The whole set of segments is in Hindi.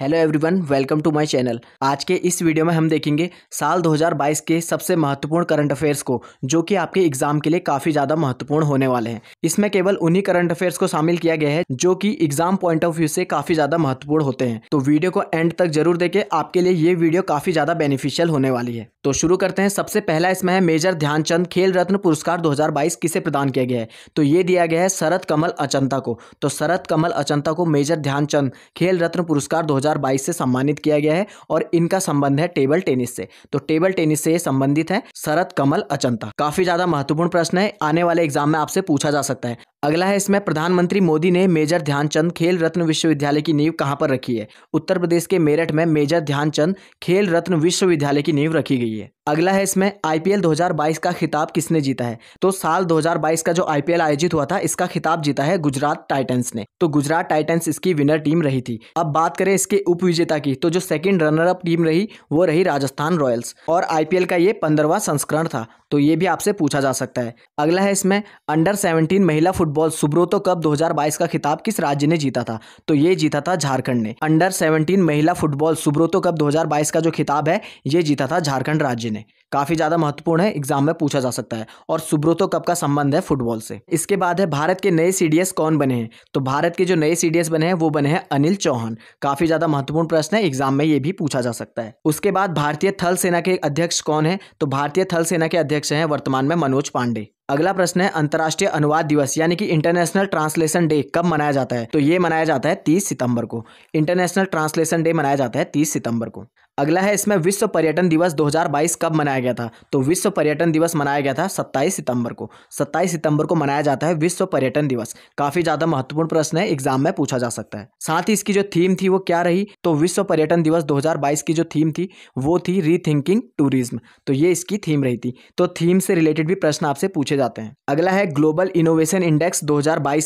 hello everyone welcome to my channel आज के इस वीडियो में हम देखेंगे साल 2022 के सबसे महत्वपूर्ण करंट अफेयर्स को जो कि आपके एग्जाम के लिए काफ़ी ज़्यादा महत्वपूर्ण होने वाले हैं इसमें केवल उन्हीं करंट अफेयर्स को शामिल किया गया है जो कि एग्जाम पॉइंट ऑफ व्यू से काफ़ी ज़्यादा महत्वपूर्ण होते हैं तो वीडियो को एंड तक जरूर देखे आपके लिए ये वीडियो काफ़ी ज़्यादा बेनिफिशियल होने वाली है तो शुरू करते हैं सबसे पहला इसमें है मेजर ध्यानचंद खेल रत्न पुरस्कार दो किसे प्रदान किया गया है तो ये दिया गया है शरद कमल अचंता को तो शरद कमल अचंता को मेजर ध्यानचंद खेल रत्न पुरस्कार दो 2022 से सम्मानित किया गया है और इनका संबंध है टेबल टेनिस से तो टेबल टेनिस से संबंधित है शरद कमल अचंता काफी ज्यादा महत्वपूर्ण प्रश्न है आने वाले एग्जाम में आपसे पूछा जा सकता है अगला है इसमें प्रधानमंत्री मोदी ने मेजर ध्यानचंद खेल रत्न विश्वविद्यालय की नींव कहाँ पर रखी है उत्तर प्रदेश के मेरठ में मेजर ध्यानचंद खेल रत्न विश्वविद्यालय की नींव रखी गई है अगला है इसमें आईपीएल 2022 का खिताब किसने जीता है तो साल 2022 का जो आईपीएल आयोजित हुआ था इसका खिताब जीता है गुजरात टाइटन्स ने तो गुजरात टाइटन्स इसकी विनर टीम रही थी अब बात करें इसके विजेता की तो जो सेकंड रनर अप टीम रही वो रही राजस्थान रॉयल्स और आईपीएल का ये पंद्रवा संस्करण था तो ये भी आपसे पूछा जा सकता है अगला है इसमें अंडर सेवनटीन महिला फुटबॉल सुब्रोतो कप 2022 का खिताब किस राज्य ने जीता था तो ये जीता था झारखंड ने अंडर 17 महिला फुटबॉल सुब्रोतो कप 2022 का जो खिताब है ये जीता था झारखंड राज्य ने काफी ज्यादा महत्वपूर्ण है एग्जाम में पूछा जा सकता है और सुब्रोतो कप का संबंध है फुटबॉल से इसके बाद है भारत के नए सीडीएस कौन बने हैं तो भारत के जो नए सीडीएस बने हैं वो बने हैं अनिल चौहान काफी ज्यादा महत्वपूर्ण प्रश्न है एग्जाम में ये भी पूछा जा सकता है उसके बाद भारतीय थल सेना के अध्यक्ष कौन है तो भारतीय थल सेना के अध्यक्ष है वर्तमान में मनोज पांडे अगला प्रश्न है अंतर्राष्ट्रीय अनुवाद दिवस यानी कि इंटरनेशनल ट्रांसलेशन डे कब मनाया जाता है तो ये मनाया जाता है तीस सितंबर को इंटरनेशनल ट्रांसलेशन डे मनाया जाता है तीस सितंबर को अगला है इसमें विश्व पर्यटन दिवस 2022 कब मनाया गया था तो विश्व पर्यटन दिवस मनाया गया था 27 सितंबर को 27 सितंबर को मनाया जाता है विश्व पर्यटन दिवस काफी ज्यादा महत्वपूर्ण प्रश्न है एग्जाम में पूछा जा सकता है साथ ही इसकी जो थीम थी वो क्या रही तो विश्व पर्यटन दिवस दो की जो थीम थी वो थी रीथिंकिंग टूरिज्म तो ये इसकी थीम रही थी तो थीम से रिलेटेड भी प्रश्न आपसे पूछे जाते हैं अगला है ग्लोबल इनोवेशन इंडेक्स दो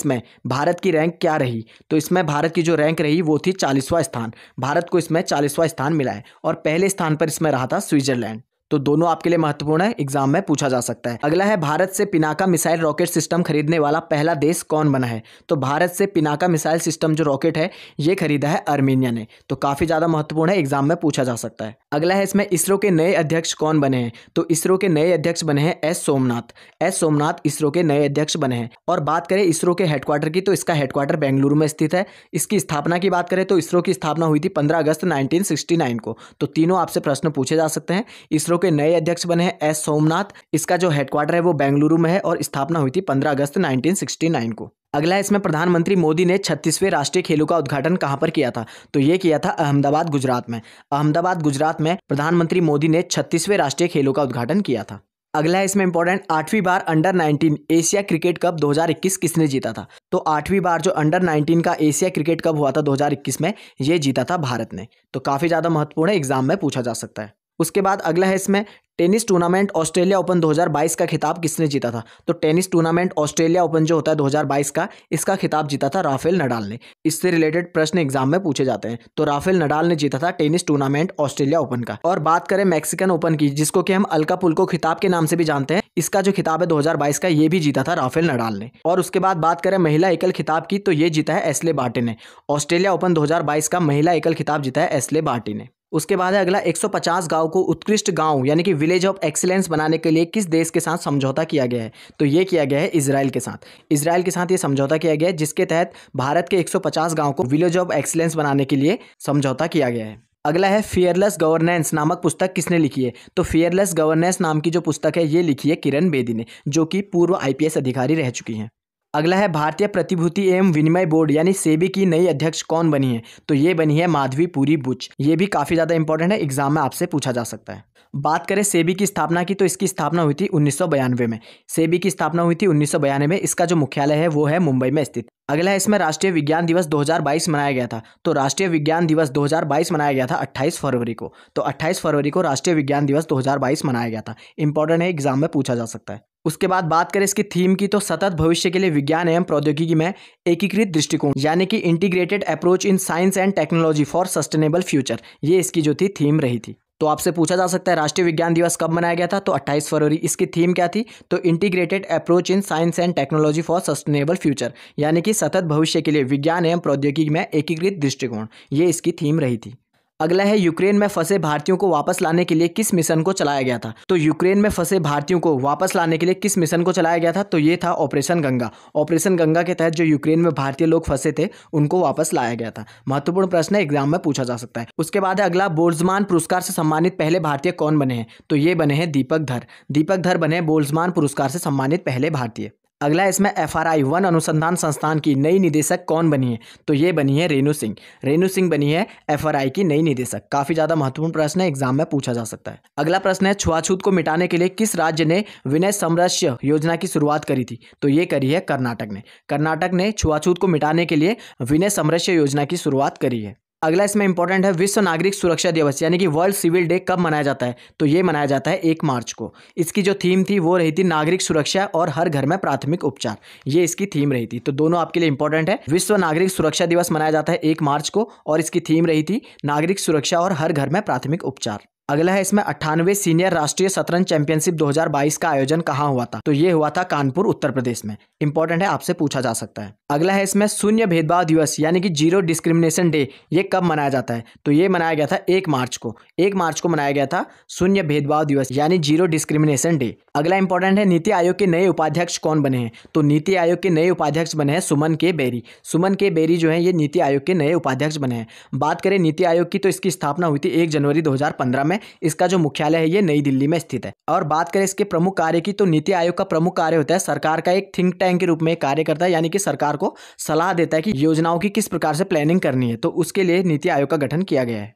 में भारत की रैंक क्या रही तो इसमें भारत की जो रैंक रही वो थी चालीसवां स्थान भारत को इसमें चालीसवां स्थान मिला है और पहले स्थान पर इसमें रहा था स्विट्जरलैंड तो दोनों आपके लिए महत्वपूर्ण है एग्जाम में पूछा जा सकता है अगला है भारत से पिनाका मिसाइल रॉकेट सिस्टम खरीदने वाला पहला देश कौन बना है तो भारत से पिनाका मिसाइल सिस्टम जो रॉकेट है ये खरीदा है अर्मीनिया ने तो काफ़ी ज़्यादा महत्वपूर्ण है एग्जाम में पूछा जा सकता है अगला है इसमें इसरो के नए अध्यक्ष कौन बने हैं तो इसरो के नए अध्यक्ष बने हैं एस सोमनाथ एस सोमनाथ इसरो के नए अध्यक्ष बने हैं और बात करें इसरो के हेडक्वार्टर की तो इसका हेडक्वार्टर बेंगलुरु में स्थित है इसकी स्थापना की बात करें तो इसरो की स्थापना हुई थी पंद्रह अगस्त नाइनटीन को तो तीनों आपसे प्रश्न पूछे जा सकते हैं इसरो के नए अध्यक्ष बने हैं एस सोमनाथ इसका जो हेडक्वार्टर है वो बेंगलुरु में है और स्थापना हुई थी पंद्रह अगस्त 1969 को अगला इसमें प्रधानमंत्री मोदी ने छत्तीसवें राष्ट्रीय खेलों का उद्घाटन कहां पर किया था तो ये किया था अहमदाबाद गुजरात में अहमदाबाद गुजरात में प्रधानमंत्री मोदी ने छत्तीसवें राष्ट्रीय खेलों का उद्घाटन किया था अगला इसमें इंपॉर्टेंट आठवीं बार अंडर 19 एशिया क्रिकेट कप 2021 किसने जीता था तो आठवीं बार जो अंडर 19 का एशिया क्रिकेट कप हुआ था 2021 में ये जीता था भारत ने तो काफ़ी ज़्यादा महत्वपूर्ण एग्जाम में पूछा जा सकता है उसके बाद अगला है इसमें टेनिस टूर्नामेंट ऑस्ट्रेलिया ओपन 2022 का खिताब किसने जीता था तो टेनिस टूर्नामेंट ऑस्ट्रेलिया ओपन जो होता है 2022 का इसका खिताब जीता था राफेल नडाल ने इससे रिलेटेड प्रश्न एग्जाम में पूछे जाते हैं तो राफेल नडाल ने जीता था टेनिस टूर्नामेंट ऑस्ट्रेलिया ओपन का और बात करें मैक्सिकन ओपन की जिसको कि हम अलका पुलको खिताब के नाम से भी जानते हैं इसका जो खिताब है दो का ये भी जीता था राफेल नडाल ने और उसके बाद बात करें महिला एकल खिताब की तो ये जीता है एसले बार्टी ने ऑस्ट्रेलिया ओपन दो का महिला एकल खिताब जीता है एसले बार्टी ने उसके बाद है अगला 150 गांव को उत्कृष्ट गांव यानी कि विलेज ऑफ एक्सीलेंस बनाने के लिए किस देश के साथ समझौता किया गया है तो ये किया गया है इसराइल के साथ इसराइल के साथ ये समझौता किया गया है जिसके तहत भारत के 150 गांव को विलेज ऑफ एक्सीलेंस बनाने के लिए समझौता किया गया है अगला है फियरलेस गवर्नेंस नामक पुस्तक किसने लिखी है तो फियरलेस गवर्नेंस नाम की जो पुस्तक है ये लिखी है किरण बेदी ने जो कि पूर्व आई अधिकारी रह चुकी हैं अगला है भारतीय प्रतिभूति एवं विनिमय बोर्ड यानी सेबी की नई अध्यक्ष कौन बनी है तो ये बनी है माधवी पूरी बुच ये भी काफ़ी ज़्यादा इंपॉर्टेंट है एग्जाम में आपसे पूछा जा सकता है बात करें सेबी की स्थापना की तो इसकी स्थापना हुई थी उन्नीस में सेबी की स्थापना हुई थी उन्नीस में इसका जो मुख्यालय है वो है मुंबई में स्थित अगला है इसमें राष्ट्रीय विज्ञान दिवस 2022 मनाया गया था तो राष्ट्रीय विज्ञान दिवस 2022 मनाया गया था 28 फरवरी को तो 28 फरवरी को राष्ट्रीय विज्ञान दिवस 2022 मनाया गया था इंपॉर्टेंट है एग्जाम में पूछा जा सकता है उसके बाद बात करें इसकी थीम की तो सतत भविष्य के लिए विज्ञान एवं प्रौद्योगिकी में एकीकृत दृष्टिकोण यानी कि integrated approach in science and technology for sustainable future ये इसकी जो थी थीम रही थी तो आपसे पूछा जा सकता है राष्ट्रीय विज्ञान दिवस कब मनाया गया था तो 28 फरवरी इसकी थीम क्या थी तो integrated approach in science and technology for sustainable future यानी कि सतत भविष्य के लिए विज्ञान एवं प्रौद्योगिकी में एकीकृत दृष्टिकोण ये इसकी थीम रही थी अगला है यूक्रेन में फंसे भारतीयों को वापस लाने के लिए किस मिशन को चलाया गया था तो यूक्रेन में फंसे भारतीयों को वापस लाने के लिए किस मिशन को चलाया गया था तो ये था ऑपरेशन गंगा ऑपरेशन गंगा के तहत जो यूक्रेन में भारतीय लोग फंसे थे उनको वापस लाया गया था महत्वपूर्ण प्रश्न एग्जाम में पूछा जा सकता है उसके बाद अगला बोर्जमान पुरस्कार से सम्मानित पहले भारतीय कौन बने हैं तो ये बने हैं दीपक धर दीपक धर बने बोल्समान पुरस्कार से सम्मानित पहले भारतीय अगला इसमें एफ आर आई वन अनुसंधान संस्थान की नई निदेशक कौन बनी है तो ये बनी है रेणु सिंह रेणु सिंह बनी है एफ आर आई की नई निदेशक काफी ज्यादा महत्वपूर्ण प्रश्न है एग्जाम में पूछा जा सकता है अगला प्रश्न है छुआछूत को मिटाने के लिए किस राज्य ने विनय समरस्य योजना की शुरुआत करी थी तो ये करी है कर्नाटक ने कर्नाटक ने छुआछूत को मिटाने के लिए विनय समरस्य योजना की शुरुआत करी है अगला इसमें इंपॉर्टेंट है विश्व नागरिक सुरक्षा दिवस यानी कि वर्ल्ड सिविल डे कब मनाया जाता है तो ये मनाया जाता है एक मार्च को इसकी जो थीम थी वो रही थी नागरिक सुरक्षा और हर घर में प्राथमिक उपचार ये इसकी थीम रही थी तो दोनों आपके लिए इंपॉर्टेंट है विश्व नागरिक सुरक्षा दिवस मनाया जाता है एक मार्च को और इसकी थीम रही थी नागरिक सुरक्षा और हर घर में प्राथमिक उपचार अगला है इसमें अट्ठानवे सीनियर राष्ट्रीय शतरंज चैंपियनशिप 2022 का आयोजन कहाँ हुआ था तो ये हुआ था कानपुर उत्तर प्रदेश में इंपॉर्टेंट है आपसे पूछा जा सकता है अगला है इसमें शून्य भेदभाव दिवस यानी कि जीरो डिस्क्रिमिनेशन डे ये कब मनाया जाता है तो ये मनाया गया था एक मार्च को एक मार्च को मनाया गया था शून्य भेदभाव दिवस यानी जीरो डिस्क्रिमिनेशन डे अगला इंपॉर्टेंट है नीति आयोग के नए उपाध्यक्ष कौन बने हैं तो नीति आयोग के नए उपाध्यक्ष बने हैं सुमन के बेरी सुमन के बेरी जो है ये नीति आयोग के नए उपाध्यक्ष बने हैं बात करें नीति आयोग की तो इसकी स्थापना हुई थी एक जनवरी 2015 में इसका जो मुख्यालय है ये नई दिल्ली में स्थित है और बात करें इसके प्रमुख कार्य की तो नीति आयोग का प्रमुख कार्य होता है सरकार का एक थिंक टैंक के रूप में कार्य करता है यानी कि सरकार को सलाह देता है कि योजनाओं की किस प्रकार से प्लानिंग करनी है तो उसके लिए नीति आयोग का गठन किया गया है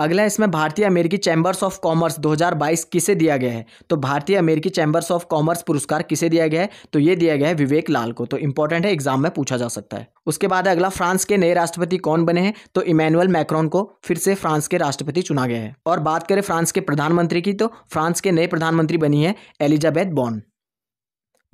अगला इसमें भारतीय अमेरिकी चैम्बर्स ऑफ कॉमर्स 2022 किसे दिया गया है तो भारतीय अमेरिकी चैम्बर्स ऑफ कॉमर्स पुरस्कार किसे दिया गया है तो ये दिया गया है विवेक लाल को तो इंपॉर्टेंट है एग्जाम में पूछा जा सकता है उसके बाद अगला फ्रांस के नए राष्ट्रपति कौन बने हैं तो इमैनुअल मैक्रॉन को फिर से फ्रांस के राष्ट्रपति चुना गया है और बात करें फ्रांस के प्रधानमंत्री की तो फ्रांस के नए प्रधानमंत्री बनी है एलिजाबेथ बॉन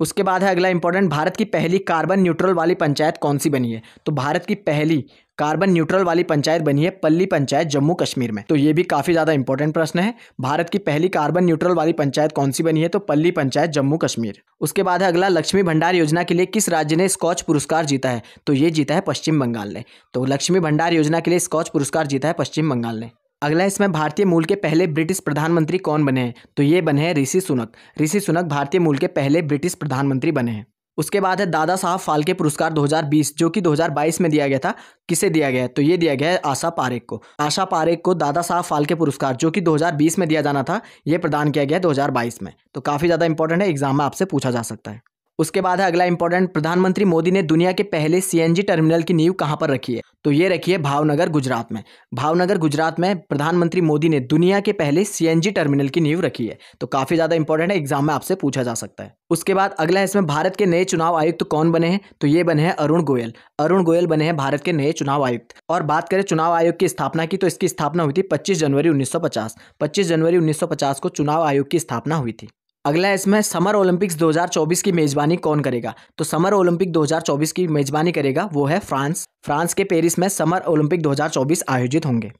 उसके बाद है अगला इंपॉर्टेंट भारत की पहली कार्बन न्यूट्रल वाली पंचायत कौन सी बनी है तो भारत की पहली कार्बन न्यूट्रल वाली पंचायत बनी है पल्ली पंचायत जम्मू कश्मीर में तो ये भी काफ़ी ज़्यादा इंपॉर्टेंट प्रश्न है भारत की पहली कार्बन न्यूट्रल वाली पंचायत कौन सी बनी है तो पल्ली पंचायत जम्मू कश्मीर उसके बाद है अगला लक्ष्मी भंडार योजना के लिए किस राज्य ने स्कॉच पुरस्कार जीता है तो ये जीता है पश्चिम बंगाल ने तो लक्ष्मी भंडार योजना के लिए स्कॉच पुरस्कार जीता है पश्चिम बंगाल ने अगला इसमें भारतीय मूल के पहले ब्रिटिश प्रधानमंत्री कौन बने हैं तो ये बने हैं ऋषि सुनक ऋषि सुनक भारतीय मूल के पहले ब्रिटिश प्रधानमंत्री बने हैं उसके बाद है दादा साहब फाल्के पुरस्कार 2020 जो कि 2022 में दिया गया था किसे दिया गया है तो ये दिया गया है आशा पारेख को आशा पारेख को दादा साहब फाल्के पुरस्कार जो कि 2020 में दिया जाना था ये प्रदान किया गया है 2022 में तो काफ़ी ज़्यादा इंपॉर्टेंट है एग्जाम में आपसे पूछा जा सकता है उसके बाद है अगला इंपॉर्टेंट प्रधानमंत्री मोदी ने दुनिया के पहले सीएनजी टर्मिनल की नींव कहाँ पर रखी है तो ये रखी है भावनगर गुजरात में भावनगर गुजरात में प्रधानमंत्री मोदी ने दुनिया के पहले सीएनजी टर्मिनल की नींव रखी है तो काफी ज्यादा इंपॉर्टेंट है एग्जाम में आपसे पूछा जा सकता है उसके बाद अगला है इसमें भारत के नए चुनाव आयुक्त तो कौन बने हैं तो ये बने हैं अरुण गोयल अरुण गोयल बने हैं भारत के नए चुनाव आयुक्त और बात करें चुनाव आयोग की स्थापना की तो इसकी स्थापना हुई थी पच्चीस जनवरी उन्नीस सौ जनवरी उन्नीस को चुनाव आयोग की स्थापना हुई थी अगला इसमें समर ओलंपिक्स 2024 की मेज़बानी कौन करेगा तो समर ओलंपिक 2024 की मेज़बानी करेगा वो है फ्रांस फ्रांस के पेरिस में समर ओलंपिक 2024 आयोजित होंगे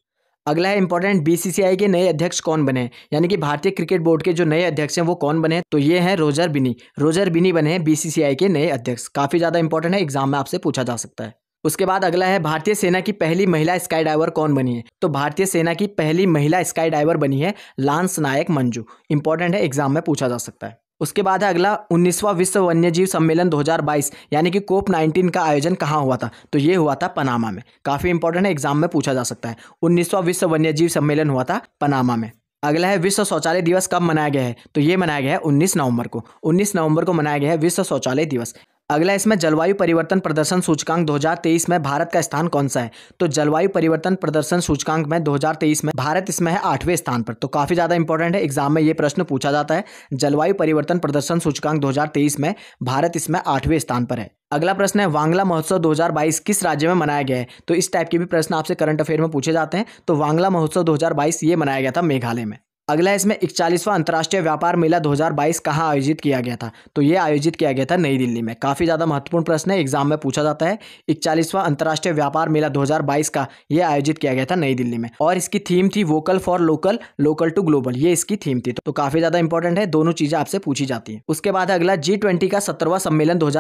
अगला है इंपॉर्टेंट बीसीसीआई के नए अध्यक्ष कौन बने यानी कि भारतीय क्रिकेट बोर्ड के जो नए अध्यक्ष हैं वो कौन बने तो ये हैं रोजर बिनी रोजर बिनी बने हैं बीसीसीआई के नए अध्यक्ष काफ़ी ज़्यादा इंपॉर्टेंट है एग्जाम में आपसे पूछा जा सकता है उसके बाद अगला है भारतीय सेना की पहली महिला स्काई डाइवर कौन बनी है तो भारतीय सेना की पहली महिला स्काई डाइवर बनी है लांस नायक मंजू इंपॉर्टेंट है एग्जाम में पूछा जा सकता है उसके बाद है अगला उन्नीसवा विश्व वन्यजीव सम्मेलन 2022 यानी कि कोप 19 का आयोजन कहाँ हुआ था तो ये हुआ था पनामा में काफ़ी इंपॉर्टेंट है एग्जाम में पूछा जा सकता है उन्नीसवा विश्व वन्यजीव सम्मेलन हुआ था पनामा में अगला है विश्व शौचालय दिवस कब मनाया गया है तो ये मनाया गया है 19 नवंबर को 19 नवंबर को मनाया गया है विश्व शौचालय दिवस अगला इसमें जलवायु परिवर्तन प्रदर्शन सूचकांक 2023 में भारत का स्थान कौन सा है तो जलवायु परिवर्तन प्रदर्शन सूचकांक में 2023 में भारत इसमें है आठवें स्थान पर तो काफ़ी ज़्यादा इंपॉर्टेंट है एग्जाम में ये प्रश्न पूछा जाता है जलवायु परिवर्तन प्रदर्शन सूचकांक 2023 में भारत इसमें आठवें स्थान पर है अगला प्रश्न है वांगला महोत्सव 2022 किस राज्य में मनाया गया है तो इस टाइप के भी प्रश्न आपसे करंट अफेयर में पूछे जाते हैं तो वांगला महोत्सव 2022 ये मनाया गया था मेघालय में अगला इसमें इकचालीसवां अंतर्राष्ट्रीय व्यापार मेला 2022 कहाँ आयोजित किया गया था तो ये आयोजित किया गया था नई दिल्ली में काफ़ी ज़्यादा महत्वपूर्ण प्रश्न है एग्जाम में पूछा जाता है इकचालीसवां अंतर्राष्ट्रीय व्यापार मेला 2022 का ये आयोजित किया गया था नई दिल्ली में और इसकी थीम थी vocal for local local to global ये इसकी थीम थी तो काफ़ी ज़्यादा इंपॉर्टेंट है दोनों चीज़ें आपसे पूछी जाती है उसके बाद अगला जी का सत्तरवा सम्मेलन दो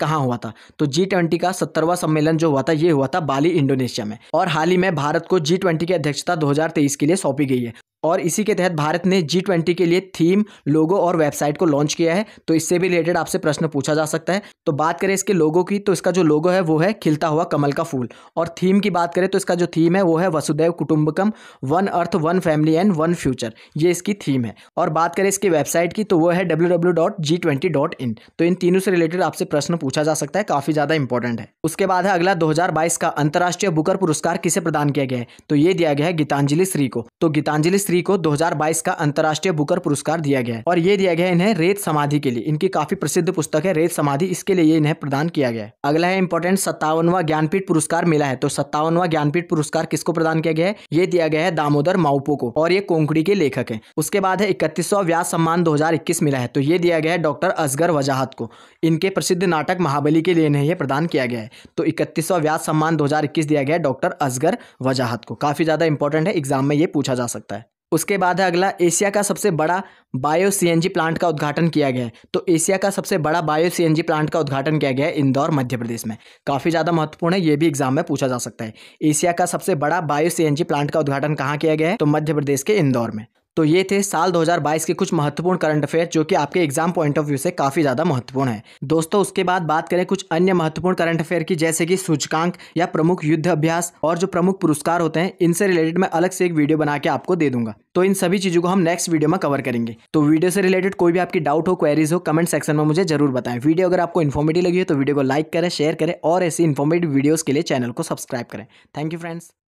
कहाँ हुआ था तो जी का सत्तरवा सम्मेलन जो हुआ था ये हुआ था बाली इंडोनेशिया में और हाल ही में भारत को जी की अध्यक्षता दो के लिए सौंपी गई है और इसी के तहत भारत ने जी ट्वेंटी के लिए थीम लोगो और वेबसाइट को लॉन्च किया है तो इससे भी रिलेटेड आपसे प्रश्न पूछा जा सकता है तो बात करें इसके लोगो की तो इसका जो लोगो है वो है खिलता हुआ कमल का फूल और थीम की बात करें तो इसका जो थीम है वो है Vasudhaiva Kutumbakam one earth one family and one future ये इसकी थीम है और बात करें इसकी वेबसाइट की तो वो है डब्ल्यू तो इन तीनों से रिलेटेड आपसे प्रश्न पूछा जा सकता है काफ़ी ज़्यादा इंपॉर्टेंट है उसके बाद है अगला दो का अंतर्राष्ट्रीय बुकर पुरस्कार किसे प्रदान किया गया है तो ये दिया गया है गीतांजलि श्री को तो गीतांजलि मिस्त्री को 2022 का अंतर्राष्ट्रीय बुकर पुरस्कार दिया गया है और ये दिया गया इन्हें रेत समाधि के लिए इनकी काफी प्रसिद्ध पुस्तक है रेत समाधि इसके लिए इन्हें प्रदान किया गया है अगला है इंपॉर्टेंट सत्तावनवा ज्ञानपीठ पुरस्कार मिला है तो सत्तावनवा ज्ञानपीठ पुरस्कार किसको प्रदान किया गया है ये दिया गया है दामोदर माउपो को और ये कोंकड़ी के लेखक है उसके बाद है इकतीसवा व्यास सम्मान दो मिला है तो ये दिया गया है डॉक्टर असगर वजाहत को इनके प्रसिद्ध नाटक महाबली के लिए इन्हें यह प्रदान किया गया है तो इकतीसवा व्यास सम्मान दो दिया गया है डॉक्टर असगर वजाहत को काफी ज्यादा इंपॉर्टेंट है एग्जाम में ये पूछा जा सकता है उसके बाद है अगला एशिया का सबसे बड़ा बायो सीएनजी प्लांट का उद्घाटन किया गया है तो एशिया का सबसे बड़ा बायो सीएनजी प्लांट का उद्घाटन किया गया है इंदौर मध्य प्रदेश में काफ़ी ज़्यादा महत्वपूर्ण है ये भी एग्जाम में पूछा जा सकता है एशिया का सबसे बड़ा बायो सीएनजी प्लांट का उद्घाटन कहाँ किया गया है तो मध्य प्रदेश के इंदौर में तो ये थे साल 2022 के कुछ महत्वपूर्ण करंट अफेयर जो कि आपके एग्जाम पॉइंट ऑफ व्यू से काफी ज्यादा महत्वपूर्ण है दोस्तों उसके बाद बात करें कुछ अन्य महत्वपूर्ण करंट अफेयर की जैसे कि सूचकांक या प्रमुख युद्ध अभ्यास और जो प्रमुख पुरस्कार होते हैं इनसे रिलेटेड मैं अलग से एक वीडियो बना के आपको दे दूंगा तो इन सभी चीजों को हम नेक्स्ट वीडियो में कवर करेंगे तो वीडियो से रिलेटेड कोई भी आपकी डाउट हो क्वेरीज हो कमेंट सेक्शन में मुझे जरूर बताएं वीडियो अगर आपको इन्फॉर्मेटिव लगी हो तो वीडियो को लाइक करें शेयर करें और ऐसी इन्फॉर्मेटिव वीडियो के लिए चैनल को सब्सक्राइब करें थैंक यू फ्रेंड्स